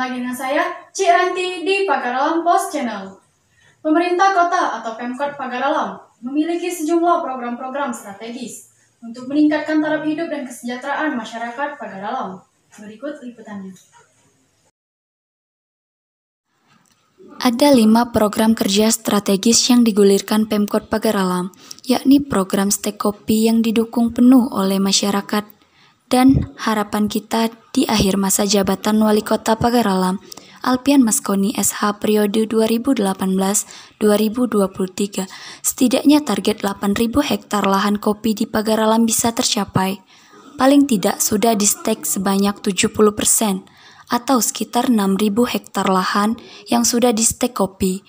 lagi dengan saya, Cik Ranti di Pagaralam Post Channel. Pemerintah kota atau Pemkot Pagaralam memiliki sejumlah program-program strategis untuk meningkatkan taraf hidup dan kesejahteraan masyarakat Pagaralam. Berikut liputannya. Ada lima program kerja strategis yang digulirkan Pemkot Pagaralam, yakni program stek kopi yang didukung penuh oleh masyarakat dan harapan kita di akhir masa jabatan Wali Kota Pagaralam, Alpian Maskoni SH periode 2018-2023, setidaknya target 8.000 hektar lahan kopi di Pagaralam bisa tercapai. Paling tidak sudah di stake sebanyak 70% atau sekitar 6.000 hektar lahan yang sudah di stake kopi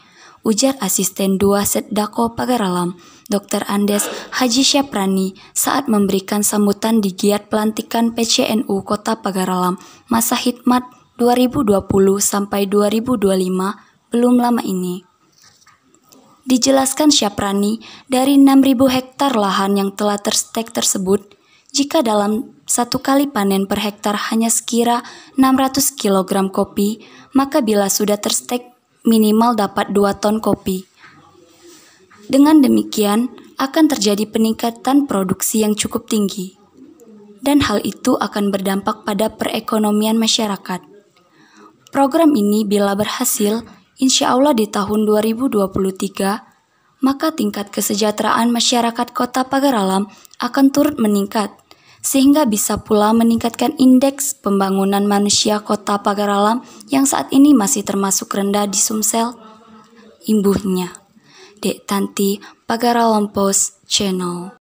ujar asisten dua Setdako Pagaralam, Dr. Andes Haji Syaprani saat memberikan sambutan di giat pelantikan PCNU Kota Pagaralam masa hikmat 2020 sampai 2025 belum lama ini. Dijelaskan Syaprani, dari 6.000 hektar lahan yang telah terstek tersebut, jika dalam satu kali panen per hektar hanya sekira 600 kg kopi, maka bila sudah terstek minimal dapat 2 ton kopi. Dengan demikian, akan terjadi peningkatan produksi yang cukup tinggi. Dan hal itu akan berdampak pada perekonomian masyarakat. Program ini bila berhasil, insya Allah di tahun 2023, maka tingkat kesejahteraan masyarakat kota Pagar Alam akan turut meningkat sehingga bisa pula meningkatkan indeks pembangunan manusia kota pagar alam yang saat ini masih termasuk rendah di Sumsel. Imbuhnya, Dek Tanti pagar alam Post Channel.